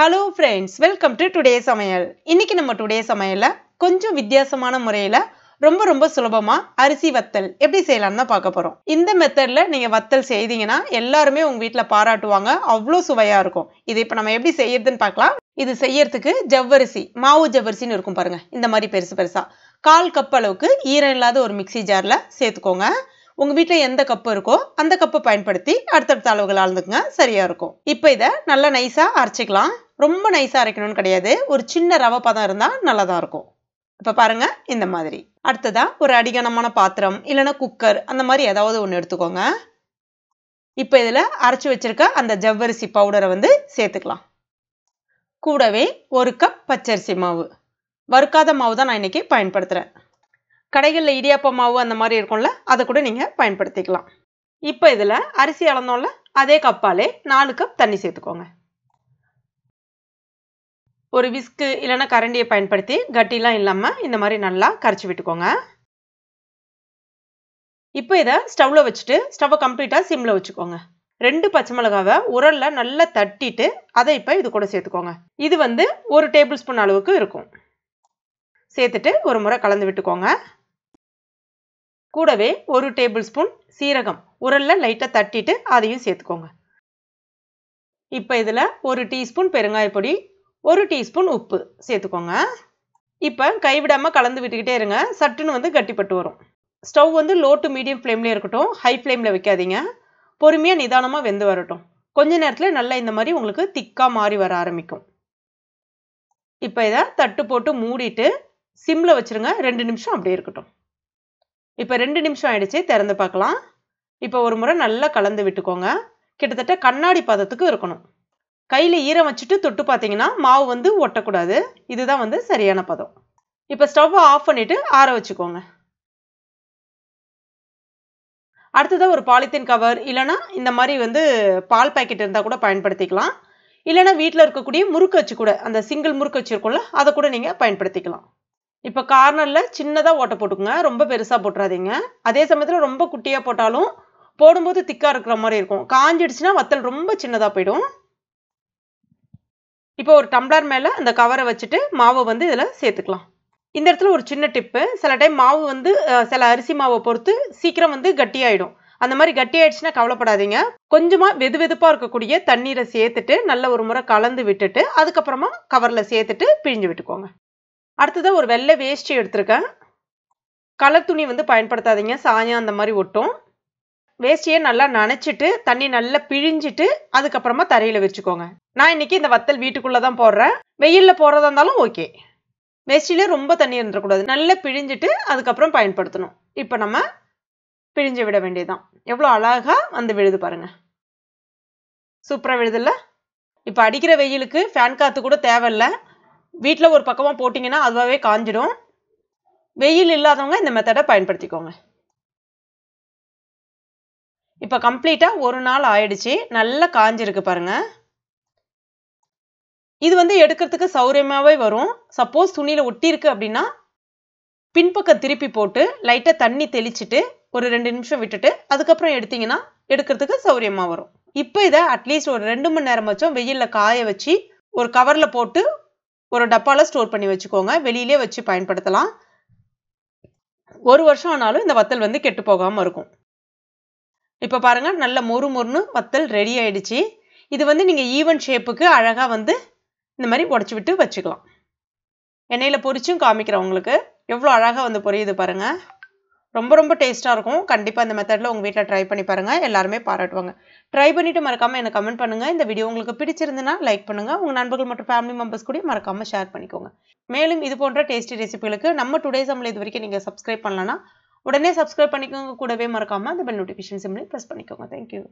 hello friends welcome to today சமையல் இன்னைக்கு நம்ம டுடே சமையலில் கொஞ்சம் வித்தியாசமான முறையில் ரொம்ப ரொம்ப சுலபமாக அரிசி வத்தல் எப்படி செய்யலாம்னு தான் பார்க்க போகிறோம் இந்த மெத்தடில் நீங்கள் வத்தல் செய்தீங்கன்னா எல்லாருமே உங்கள் வீட்டில் பாராட்டுவாங்க அவ்வளோ சுவையாக இருக்கும் இது இப்போ நம்ம எப்படி செய்யறதுன்னு பார்க்கலாம் இது செய்யறதுக்கு ஜவ்வரிசி மாவு ஜவ்வரிசின்னு இருக்கும் பாருங்கள் இந்த மாதிரி பெருசு பெருசாக கால் கப் அளவுக்கு ஈரம் இல்லாத ஒரு மிக்சி ஜாரில் சேர்த்துக்கோங்க உங்கள் வீட்டில் எந்த கப்பு இருக்கோ அந்த கப்பை பயன்படுத்தி அடுத்தடுத்த அளவுகள் அளந்துக்குங்க சரியாக இருக்கும் இப்போ இதை நல்லா நைஸாக அரைச்சிக்கலாம் ரொம்ப நைஸாக அரைக்கணும்னு கிடையாது ஒரு சின்ன ரவை பதம் இருந்தால் நல்லதாக இருக்கும் இப்போ பாருங்கள் இந்த மாதிரி அடுத்ததாக ஒரு அடிகனமான பாத்திரம் இல்லைன்னா குக்கர் அந்த மாதிரி ஏதாவது ஒன்று எடுத்துக்கோங்க இப்போ இதில் அரைச்சி வச்சுருக்க அந்த ஜவ்வரிசி பவுடரை வந்து சேர்த்துக்கலாம் கூடவே ஒரு கப் பச்சரிசி மாவு வறுக்காத மாவு தான் நான் இன்றைக்கி பயன்படுத்துகிறேன் கடைகளில் இடியாப்ப மாவு அந்த மாதிரி இருக்கும்ல அதை கூட நீங்கள் பயன்படுத்திக்கலாம் இப்போ இதில் அரிசி அளந்தோம்ல அதே கப்பாலே நாலு கப் தண்ணி சேர்த்துக்கோங்க ஒரு விஸ்கு இல்லைன்னா கரண்டியை பயன்படுத்தி கட்டிலாம் இல்லாமல் இந்த மாதிரி நல்லா கரைச்சி விட்டுக்கோங்க இப்போ இதை ஸ்டவ்வில் வச்சுட்டு ஸ்டவ்வை கம்ப்ளீட்டாக சிம்மில் வச்சுக்கோங்க ரெண்டு பச்சை மிளகாவை உரலில் நல்லா தட்டிட்டு அதை இப்போ இது கூட சேர்த்துக்கோங்க இது வந்து ஒரு டேபிள் ஸ்பூன் அளவுக்கு இருக்கும் சேர்த்துட்டு ஒரு முறை கலந்து விட்டுக்கோங்க கூடவே ஒரு டேபிள் ஸ்பூன் சீரகம் உரலில் லைட்டாக தட்டிட்டு அதையும் சேர்த்துக்கோங்க இப்போ இதில் ஒரு டீஸ்பூன் பெருங்காய பொடி ஒரு டீஸ்பூன் உப்பு சேர்த்துக்கோங்க இப்போ கைவிடாமல் கலந்து விட்டுக்கிட்டே இருங்க சட்டுன்னு வந்து கட்டிப்பட்டு வரும் ஸ்டவ் வந்து லோ டு மீடியம் ஃப்ளேம்லேயே இருக்கட்டும் ஹை ஃப்ளேமில் வைக்காதீங்க பொறுமையாக நிதானமாக வெந்து வரட்டும் கொஞ்ச நேரத்தில் நல்லா இந்த மாதிரி உங்களுக்கு திக்காக மாறி வர ஆரம்பிக்கும் இப்போ இதை தட்டு போட்டு மூடிட்டு சிம்மில் வச்சுருங்க ரெண்டு நிமிஷம் அப்படியே இருக்கட்டும் இப்போ ரெண்டு நிமிஷம் ஆயிடுச்சு திறந்து பார்க்கலாம் இப்போ ஒரு முறை நல்லா கலந்து விட்டுக்கோங்க கிட்டத்தட்ட கண்ணாடி பதத்துக்கு இருக்கணும் கையில் ஈரம் வச்சுட்டு தொட்டு பார்த்தீங்கன்னா மாவு வந்து ஒட்டக்கூடாது இதுதான் வந்து சரியான பதம் இப்போ ஸ்டவ்வை ஆஃப் பண்ணிவிட்டு ஆற வச்சுக்கோங்க அடுத்ததாக ஒரு பாலித்தீன் கவர் இல்லைனா இந்த மாதிரி வந்து பால் பாக்கெட் இருந்தால் கூட பயன்படுத்திக்கலாம் இல்லைனா வீட்டில் இருக்கக்கூடிய முறுக்கு வச்சு கூட அந்த சிங்கிள் முறுக்கு வச்சுருக்கோம்ல அதை கூட நீங்கள் பயன்படுத்திக்கலாம் இப்போ கார்னரில் சின்னதாக ஓட்டை போட்டுக்கோங்க ரொம்ப பெருசாக போட்டுறாதீங்க அதே சமயத்தில் ரொம்ப குட்டியாக போட்டாலும் போடும்போது திக்காக இருக்கிற மாதிரி இருக்கும் காஞ்சிடுச்சுன்னா வத்தல் ரொம்ப சின்னதாக போயிடும் இப்போ ஒரு டம்ளர் மேலே அந்த கவரை வச்சுட்டு மாவை வந்து இதில் சேர்த்துக்கலாம் இந்த இடத்துல ஒரு சின்ன டிப்பு சில டைம் மாவு வந்து சில அரிசி மாவை பொறுத்து சீக்கிரம் வந்து கட்டியாயிடும் அந்த மாதிரி கட்டியாயிடுச்சுன்னா கவலைப்படாதீங்க கொஞ்சமாக வெது வெதுப்பாக இருக்கக்கூடிய தண்ணீரை சேர்த்துட்டு நல்ல ஒரு முறை கலந்து விட்டுட்டு அதுக்கப்புறமா கவரில் சேர்த்துட்டு பிழிஞ்சு விட்டுக்கோங்க அடுத்ததாக ஒரு வெள்ளை வேஷ்டி எடுத்திருக்கேன் கலர் துணி வந்து பயன்படுத்தாதீங்க சாயம் அந்த மாதிரி ஒட்டும் வேஸ்டியை நல்லா நனைச்சிட்டு தண்ணி நல்லா பிழிஞ்சிட்டு அதுக்கப்புறமா தரையில் வச்சுக்கோங்க நான் இன்றைக்கி இந்த வத்தல் வீட்டுக்குள்ளே தான் போடுறேன் வெயிலில் போடுறதா இருந்தாலும் ஓகே வேஷ்டியிலே ரொம்ப தண்ணி இருந்துடக்கூடாது நல்லா பிழிஞ்சிட்டு அதுக்கப்புறம் பயன்படுத்தணும் இப்போ நம்ம பிழிஞ்சு விட வேண்டியதுதான் எவ்வளோ அழகாக வந்து விழுது பாருங்கள் சூப்பராக விழுதில்ல இப்போ அடிக்கிற வெயிலுக்கு ஃபேன் காற்று கூட தேவையில்லை வீட்டில் ஒரு பக்கமாக போட்டிங்கன்னா அதுவாகவே காஞ்சிடும் வெயில் இல்லாதவங்க இந்த மெத்தடை பயன்படுத்திக்கோங்க இப்போ கம்ப்ளீட்டாக ஒரு நாள் ஆயிடுச்சு நல்லா காஞ்சிருக்கு பாருங்க இது வந்து எடுக்கிறதுக்கு சௌரியமாகவே வரும் சப்போஸ் துணியில் ஒட்டியிருக்கு அப்படின்னா பின்பக்கம் திருப்பி போட்டு லைட்டாக தண்ணி தெளிச்சுட்டு ஒரு ரெண்டு நிமிஷம் விட்டுட்டு அதுக்கப்புறம் எடுத்தீங்கன்னா எடுக்கிறதுக்கு சௌரியமாக வரும் இப்போ இதை அட்லீஸ்ட் ஒரு ரெண்டு மணி நேரம் வச்சோம் வெயிலில் காய வச்சு ஒரு கவரில் போட்டு ஒரு டப்பாவில் ஸ்டோர் பண்ணி வச்சுக்கோங்க வெளியிலே வச்சு பயன்படுத்தலாம் ஒரு வருஷம் ஆனாலும் இந்த வத்தல் வந்து கெட்டு போகாமல் இருக்கும் இப்போ பாருங்கள் நல்ல மொறு மொறுன்னு வத்தல் ரெடி ஆகிடுச்சு இது வந்து நீங்கள் ஈவன் ஷேப்புக்கு அழகாக வந்து இந்த மாதிரி உடச்சி விட்டு வச்சுக்கலாம் எண்ணெயில் பொரிச்சும் காமிக்கிறேன் உங்களுக்கு எவ்வளோ அழகாக வந்து பொரியுது பாருங்கள் ரொம்ப ரொம்ப டேஸ்ட்டாக இருக்கும் கண்டிப்பாக இந்த மெத்தடில் உங்கள் வீட்டில் ட்ரை பண்ணி பாருங்கள் எல்லாருமே பாராட்டுவாங்க ட்ரை பண்ணிவிட்டு மறக்காமல் எனக்கு கமெண்ட் பண்ணுங்கள் இந்த வீடியோ உங்களுக்கு பிடிச்சிருந்துன்னா லைக் பண்ணுங்கள் உங்கள் நண்பர்கள் மற்றும் ஃபேமிலி மெம்பர்ஸ் கூட மறக்காமல் ஷேர் பண்ணிக்கோங்க மேலும் இது போன்ற டேஸ்டி ரெசிபிகளுக்கு நம்ம டுடே சம்மில் இது வரைக்கும் நீங்கள் சப்ஸ்கிரைப் பண்ணலன்னா உடனே சப்ஸ்கிரைப் பண்ணிக்கோங்க கூடவே மறக்காமல் அந்த பெல் நோட்டிஃபிகேஷன் சிம்லையும் ப்ரெஸ் பண்ணிக்கோங்க தேங்க்யூ